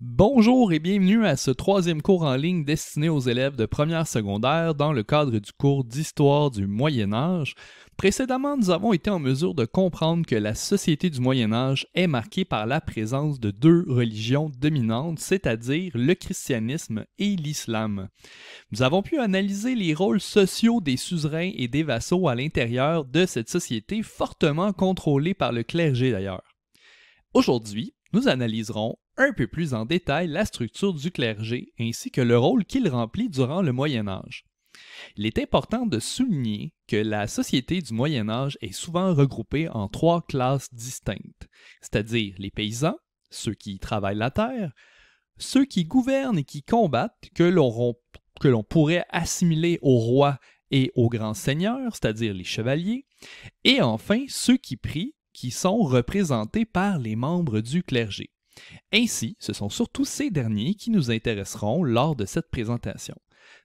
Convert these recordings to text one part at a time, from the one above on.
Bonjour et bienvenue à ce troisième cours en ligne destiné aux élèves de première secondaire dans le cadre du cours d'histoire du Moyen Âge. Précédemment, nous avons été en mesure de comprendre que la société du Moyen Âge est marquée par la présence de deux religions dominantes, c'est-à-dire le christianisme et l'islam. Nous avons pu analyser les rôles sociaux des suzerains et des vassaux à l'intérieur de cette société fortement contrôlée par le clergé d'ailleurs. Aujourd'hui, nous analyserons un peu plus en détail la structure du clergé ainsi que le rôle qu'il remplit durant le Moyen Âge. Il est important de souligner que la société du Moyen Âge est souvent regroupée en trois classes distinctes, c'est-à-dire les paysans, ceux qui travaillent la terre, ceux qui gouvernent et qui combattent, que l'on pourrait assimiler aux rois et aux grands seigneurs, c'est-à-dire les chevaliers, et enfin ceux qui prient, qui sont représentés par les membres du clergé. Ainsi, ce sont surtout ces derniers qui nous intéresseront lors de cette présentation.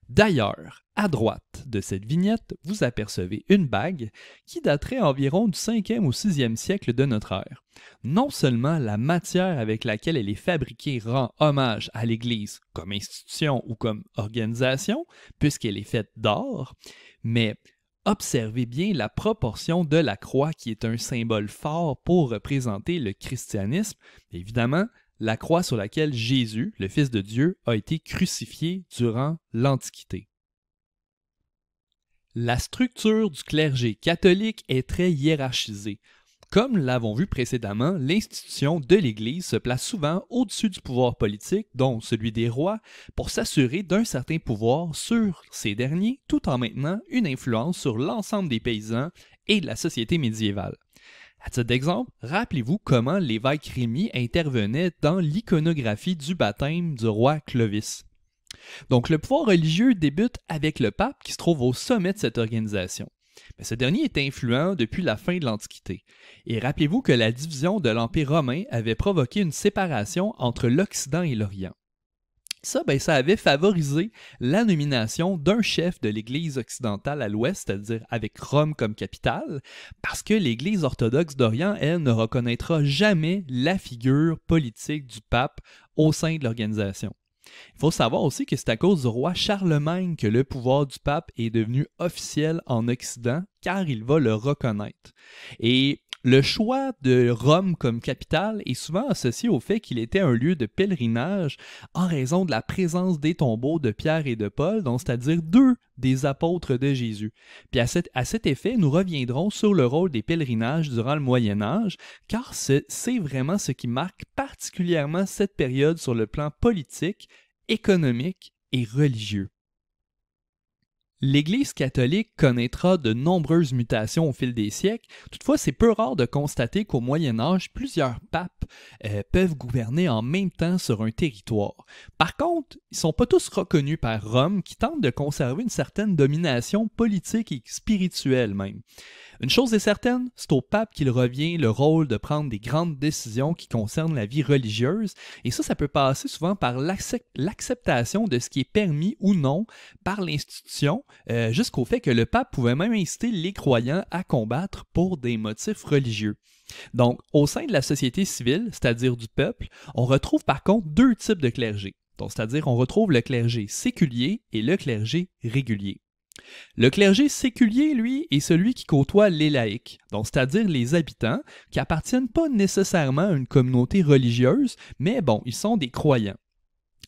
D'ailleurs, à droite de cette vignette, vous apercevez une bague qui daterait environ du 5e au 6e siècle de notre ère. Non seulement la matière avec laquelle elle est fabriquée rend hommage à l'Église comme institution ou comme organisation, puisqu'elle est faite d'or, mais Observez bien la proportion de la croix qui est un symbole fort pour représenter le christianisme. Évidemment, la croix sur laquelle Jésus, le Fils de Dieu, a été crucifié durant l'Antiquité. La structure du clergé catholique est très hiérarchisée. Comme l'avons vu précédemment, l'institution de l'Église se place souvent au-dessus du pouvoir politique, dont celui des rois, pour s'assurer d'un certain pouvoir sur ces derniers, tout en maintenant une influence sur l'ensemble des paysans et de la société médiévale. À titre d'exemple, rappelez-vous comment l'évêque Rémi intervenait dans l'iconographie du baptême du roi Clovis. Donc le pouvoir religieux débute avec le pape qui se trouve au sommet de cette organisation mais ce dernier est influent depuis la fin de l'Antiquité. Et rappelez-vous que la division de l'Empire romain avait provoqué une séparation entre l'Occident et l'Orient. Ça, ben, ça avait favorisé la nomination d'un chef de l'Église occidentale à l'Ouest, c'est-à-dire avec Rome comme capitale, parce que l'Église orthodoxe d'Orient, elle, ne reconnaîtra jamais la figure politique du pape au sein de l'organisation. Il faut savoir aussi que c'est à cause du roi Charlemagne que le pouvoir du pape est devenu officiel en Occident, car il va le reconnaître. Et le choix de Rome comme capitale est souvent associé au fait qu'il était un lieu de pèlerinage en raison de la présence des tombeaux de Pierre et de Paul, donc c'est-à-dire deux des apôtres de Jésus. Puis à cet, à cet, effet, nous reviendrons sur le rôle des pèlerinages durant le Moyen Âge, car c'est vraiment ce qui marque particulièrement cette période sur le plan politique, économique et religieux. L'Église catholique connaîtra de nombreuses mutations au fil des siècles, toutefois c'est peu rare de constater qu'au Moyen Âge, plusieurs papes euh, peuvent gouverner en même temps sur un territoire. Par contre, ils ne sont pas tous reconnus par Rome, qui tente de conserver une certaine domination politique et spirituelle même. Une chose est certaine, c'est au pape qu'il revient le rôle de prendre des grandes décisions qui concernent la vie religieuse, et ça, ça peut passer souvent par l'acceptation de ce qui est permis ou non par l'institution, euh, jusqu'au fait que le pape pouvait même inciter les croyants à combattre pour des motifs religieux. Donc, au sein de la société civile, c'est-à-dire du peuple, on retrouve par contre deux types de clergé. C'est-à-dire on retrouve le clergé séculier et le clergé régulier. Le clergé séculier, lui, est celui qui côtoie les laïcs, donc c'est-à-dire les habitants qui appartiennent pas nécessairement à une communauté religieuse, mais bon, ils sont des croyants.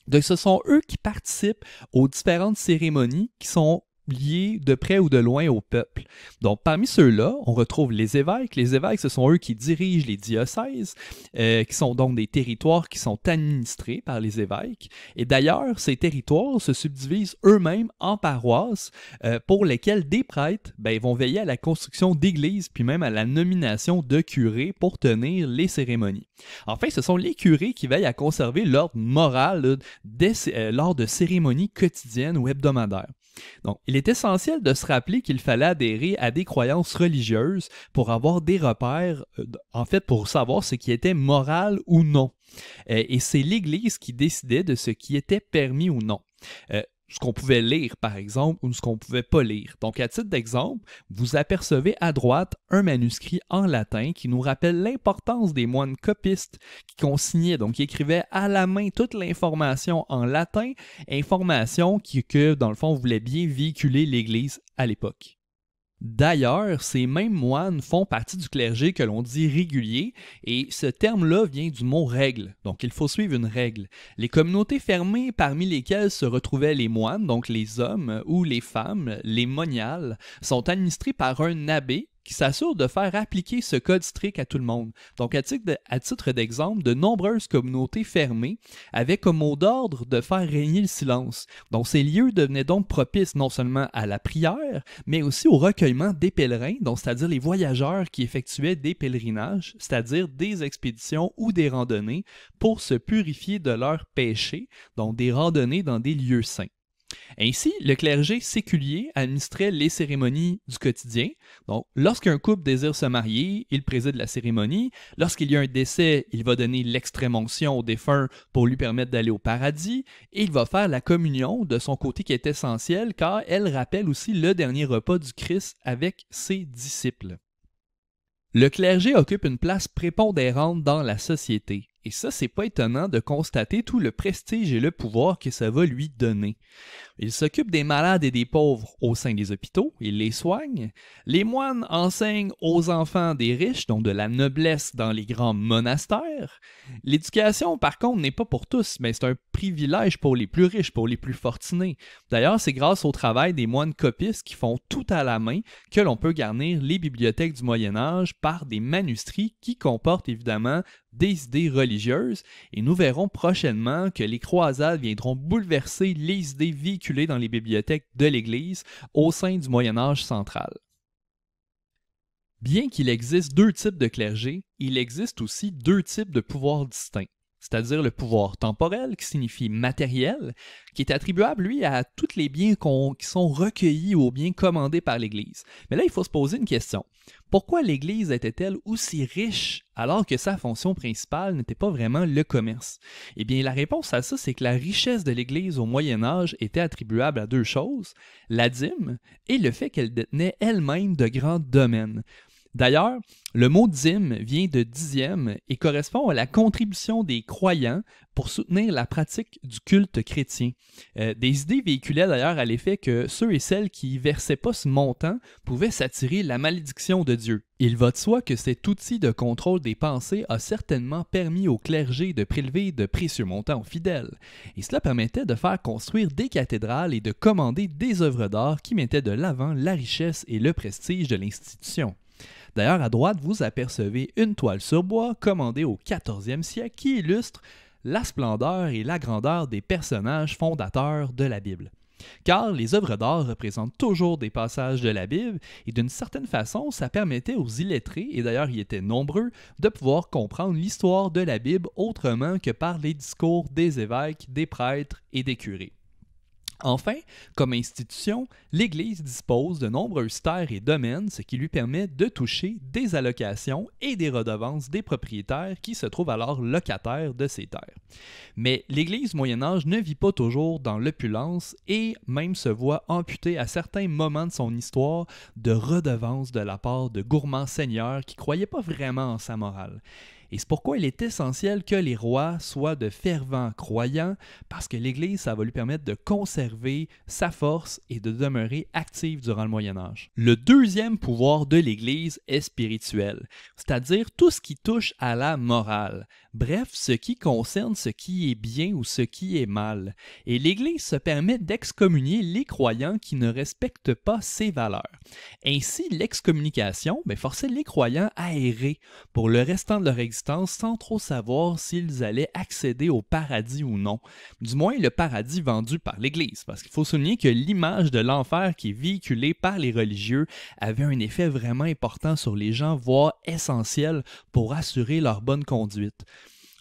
Donc ce sont eux qui participent aux différentes cérémonies qui sont liés de près ou de loin au peuple. Donc, parmi ceux-là, on retrouve les évêques. Les évêques, ce sont eux qui dirigent les diocèses, euh, qui sont donc des territoires qui sont administrés par les évêques. Et d'ailleurs, ces territoires se subdivisent eux-mêmes en paroisses euh, pour lesquelles des prêtres ben, vont veiller à la construction d'églises, puis même à la nomination de curés pour tenir les cérémonies. Enfin, ce sont les curés qui veillent à conserver l'ordre moral euh, lors de cérémonies quotidiennes ou hebdomadaires. Donc, il est essentiel de se rappeler qu'il fallait adhérer à des croyances religieuses pour avoir des repères, euh, en fait, pour savoir ce qui était moral ou non. Euh, et c'est l'Église qui décidait de ce qui était permis ou non. Euh, ce qu'on pouvait lire, par exemple, ou ce qu'on ne pouvait pas lire. Donc, à titre d'exemple, vous apercevez à droite un manuscrit en latin qui nous rappelle l'importance des moines copistes qui consignaient, donc qui écrivaient à la main toute l'information en latin, information qui, que, dans le fond, voulait bien véhiculer l'Église à l'époque. D'ailleurs, ces mêmes moines font partie du clergé que l'on dit régulier, et ce terme-là vient du mot règle, donc il faut suivre une règle. Les communautés fermées parmi lesquelles se retrouvaient les moines, donc les hommes ou les femmes, les moniales, sont administrées par un abbé qui s'assure de faire appliquer ce code strict à tout le monde. Donc, à titre d'exemple, de, nombreuses communautés fermées avaient comme mot d'ordre de faire régner le silence. Donc, ces lieux devenaient donc propices non seulement à la prière, mais aussi au recueillement des pèlerins, donc c'est-à-dire les voyageurs qui effectuaient des pèlerinages, c'est-à-dire des expéditions ou des randonnées, pour se purifier de leurs péchés, donc des randonnées dans des lieux saints. Ainsi, le clergé séculier administrait les cérémonies du quotidien. Donc, lorsqu'un couple désire se marier, il préside la cérémonie. Lorsqu'il y a un décès, il va donner lextrême l'extrême-onction au défunt pour lui permettre d'aller au paradis. Et il va faire la communion de son côté qui est essentielle car elle rappelle aussi le dernier repas du Christ avec ses disciples. Le clergé occupe une place prépondérante dans la société. Et ça, c'est pas étonnant de constater tout le prestige et le pouvoir que ça va lui donner. Il s'occupe des malades et des pauvres au sein des hôpitaux, il les soigne. Les moines enseignent aux enfants des riches, donc de la noblesse dans les grands monastères. L'éducation, par contre, n'est pas pour tous, mais c'est un privilège pour les plus riches, pour les plus fortunés. D'ailleurs, c'est grâce au travail des moines copistes qui font tout à la main que l'on peut garnir les bibliothèques du Moyen Âge par des manuscrits qui comportent évidemment des idées religieuses, et nous verrons prochainement que les croisades viendront bouleverser les idées véhiculées dans les bibliothèques de l'Église au sein du Moyen Âge central. Bien qu'il existe deux types de clergé, il existe aussi deux types de pouvoirs distincts c'est-à-dire le pouvoir temporel, qui signifie matériel, qui est attribuable, lui, à tous les biens qui sont recueillis ou biens commandés par l'Église. Mais là, il faut se poser une question. Pourquoi l'Église était-elle aussi riche alors que sa fonction principale n'était pas vraiment le commerce? Eh bien, la réponse à ça, c'est que la richesse de l'Église au Moyen Âge était attribuable à deux choses, la dîme et le fait qu'elle détenait elle-même de grands domaines. D'ailleurs, le mot dîme vient de dixième et correspond à la contribution des croyants pour soutenir la pratique du culte chrétien. Euh, des idées véhiculaient d'ailleurs à l'effet que ceux et celles qui ne versaient pas ce montant pouvaient s'attirer la malédiction de Dieu. Il va de soi que cet outil de contrôle des pensées a certainement permis au clergé de prélever de précieux montants aux fidèles, et cela permettait de faire construire des cathédrales et de commander des œuvres d'art qui mettaient de l'avant la richesse et le prestige de l'institution. D'ailleurs, à droite, vous apercevez une toile sur bois commandée au 14e siècle qui illustre la splendeur et la grandeur des personnages fondateurs de la Bible. Car les œuvres d'art représentent toujours des passages de la Bible, et d'une certaine façon, ça permettait aux illettrés, et d'ailleurs y étaient nombreux, de pouvoir comprendre l'histoire de la Bible autrement que par les discours des évêques, des prêtres et des curés. Enfin, comme institution, l'Église dispose de nombreuses terres et domaines, ce qui lui permet de toucher des allocations et des redevances des propriétaires qui se trouvent alors locataires de ces terres. Mais l'Église Moyen Âge ne vit pas toujours dans l'opulence et même se voit amputée à certains moments de son histoire de redevances de la part de gourmands seigneurs qui croyaient pas vraiment en sa morale. Et c'est pourquoi il est essentiel que les rois soient de fervents croyants, parce que l'Église, ça va lui permettre de conserver sa force et de demeurer active durant le Moyen Âge. Le deuxième pouvoir de l'Église est spirituel, c'est-à-dire tout ce qui touche à la morale bref, ce qui concerne ce qui est bien ou ce qui est mal. Et l'Église se permet d'excommunier les croyants qui ne respectent pas ses valeurs. Ainsi, l'excommunication ben, forçait les croyants à errer pour le restant de leur existence sans trop savoir s'ils allaient accéder au paradis ou non, du moins le paradis vendu par l'Église, parce qu'il faut souligner que l'image de l'enfer qui est véhiculée par les religieux avait un effet vraiment important sur les gens, voire essentiel pour assurer leur bonne conduite.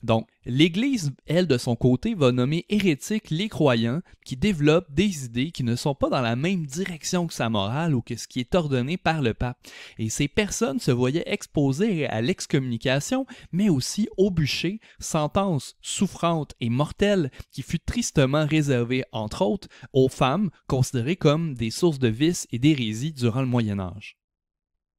Donc, l'Église, elle, de son côté, va nommer hérétiques les croyants qui développent des idées qui ne sont pas dans la même direction que sa morale ou que ce qui est ordonné par le pape. Et ces personnes se voyaient exposées à l'excommunication, mais aussi au bûcher, sentence souffrante et mortelle qui fut tristement réservée, entre autres, aux femmes considérées comme des sources de vices et d'hérésie durant le Moyen Âge.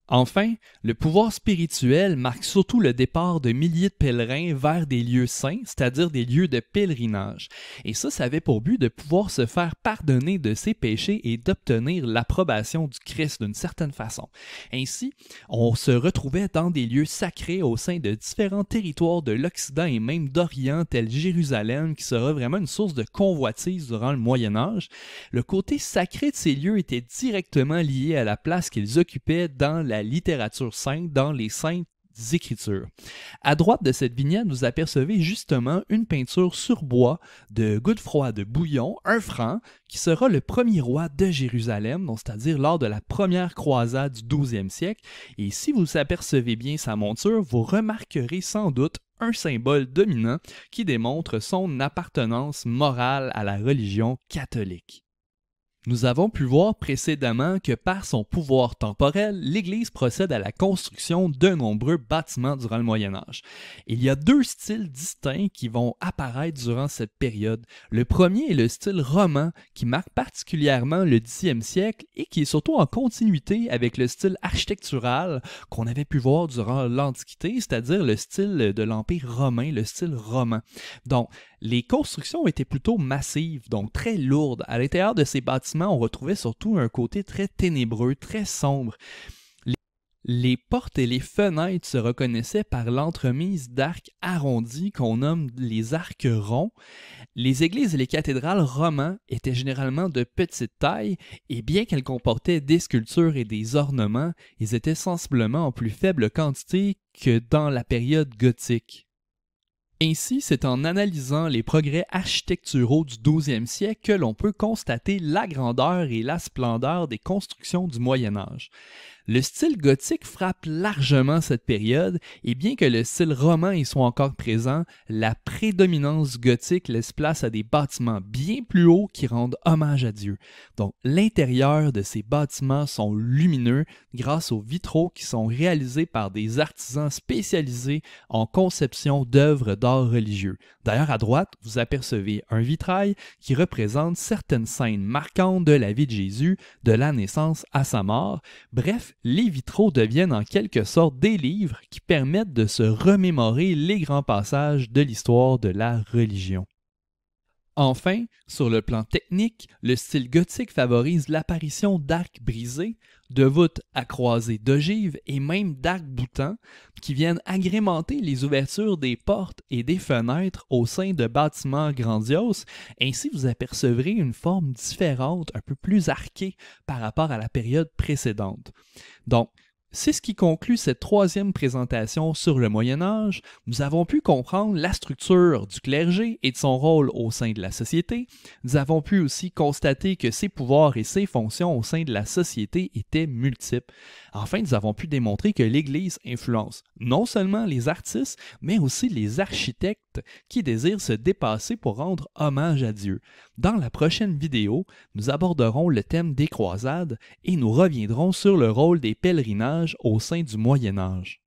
Enfin, le pouvoir spirituel marque surtout le départ de milliers de pèlerins vers des lieux saints, c'est-à-dire des lieux de pèlerinage. Et ça, ça avait pour but de pouvoir se faire pardonner de ses péchés et d'obtenir l'approbation du Christ d'une certaine façon. Ainsi, on se retrouvait dans des lieux sacrés au sein de différents territoires de l'Occident et même d'Orient, tel Jérusalem, qui sera vraiment une source de convoitise durant le Moyen Âge. Le côté sacré de ces lieux était directement lié à la place qu'ils occupaient dans la littérature sainte dans les saintes Écritures. À droite de cette vignette, vous apercevez justement une peinture sur bois de Godefroy de Bouillon, un franc, qui sera le premier roi de Jérusalem, c'est-à-dire lors de la première croisade du 12e siècle. Et si vous apercevez bien sa monture, vous remarquerez sans doute un symbole dominant qui démontre son appartenance morale à la religion catholique. Nous avons pu voir précédemment que par son pouvoir temporel, l'Église procède à la construction de nombreux bâtiments durant le Moyen Âge. Il y a deux styles distincts qui vont apparaître durant cette période. Le premier est le style roman qui marque particulièrement le 10e siècle et qui est surtout en continuité avec le style architectural qu'on avait pu voir durant l'Antiquité, c'est-à-dire le style de l'Empire romain, le style roman. Donc, les constructions étaient plutôt massives, donc très lourdes. À l'intérieur de ces bâtiments, on retrouvait surtout un côté très ténébreux, très sombre. Les portes et les fenêtres se reconnaissaient par l'entremise d'arcs arrondis qu'on nomme les arcs ronds. Les églises et les cathédrales romans étaient généralement de petite taille, et bien qu'elles comportaient des sculptures et des ornements, ils étaient sensiblement en plus faible quantité que dans la période gothique. Ainsi, c'est en analysant les progrès architecturaux du XIIe siècle que l'on peut constater la grandeur et la splendeur des constructions du Moyen Âge. Le style gothique frappe largement cette période, et bien que le style roman y soit encore présent, la prédominance gothique laisse place à des bâtiments bien plus hauts qui rendent hommage à Dieu. Donc l'intérieur de ces bâtiments sont lumineux grâce aux vitraux qui sont réalisés par des artisans spécialisés en conception d'œuvres d'art religieux. D'ailleurs à droite, vous apercevez un vitrail qui représente certaines scènes marquantes de la vie de Jésus, de la naissance à sa mort. Bref, les vitraux deviennent en quelque sorte des livres qui permettent de se remémorer les grands passages de l'histoire de la religion. Enfin, sur le plan technique, le style gothique favorise l'apparition d'arcs brisés, de voûtes à croisées d'ogives et même d'arcs boutants qui viennent agrémenter les ouvertures des portes et des fenêtres au sein de bâtiments grandioses. Ainsi, vous apercevrez une forme différente, un peu plus arquée par rapport à la période précédente. Donc, c'est ce qui conclut cette troisième présentation sur le Moyen Âge. Nous avons pu comprendre la structure du clergé et de son rôle au sein de la société. Nous avons pu aussi constater que ses pouvoirs et ses fonctions au sein de la société étaient multiples. Enfin, nous avons pu démontrer que l'Église influence non seulement les artistes, mais aussi les architectes qui désirent se dépasser pour rendre hommage à Dieu. Dans la prochaine vidéo, nous aborderons le thème des croisades et nous reviendrons sur le rôle des pèlerinages au sein du Moyen Âge.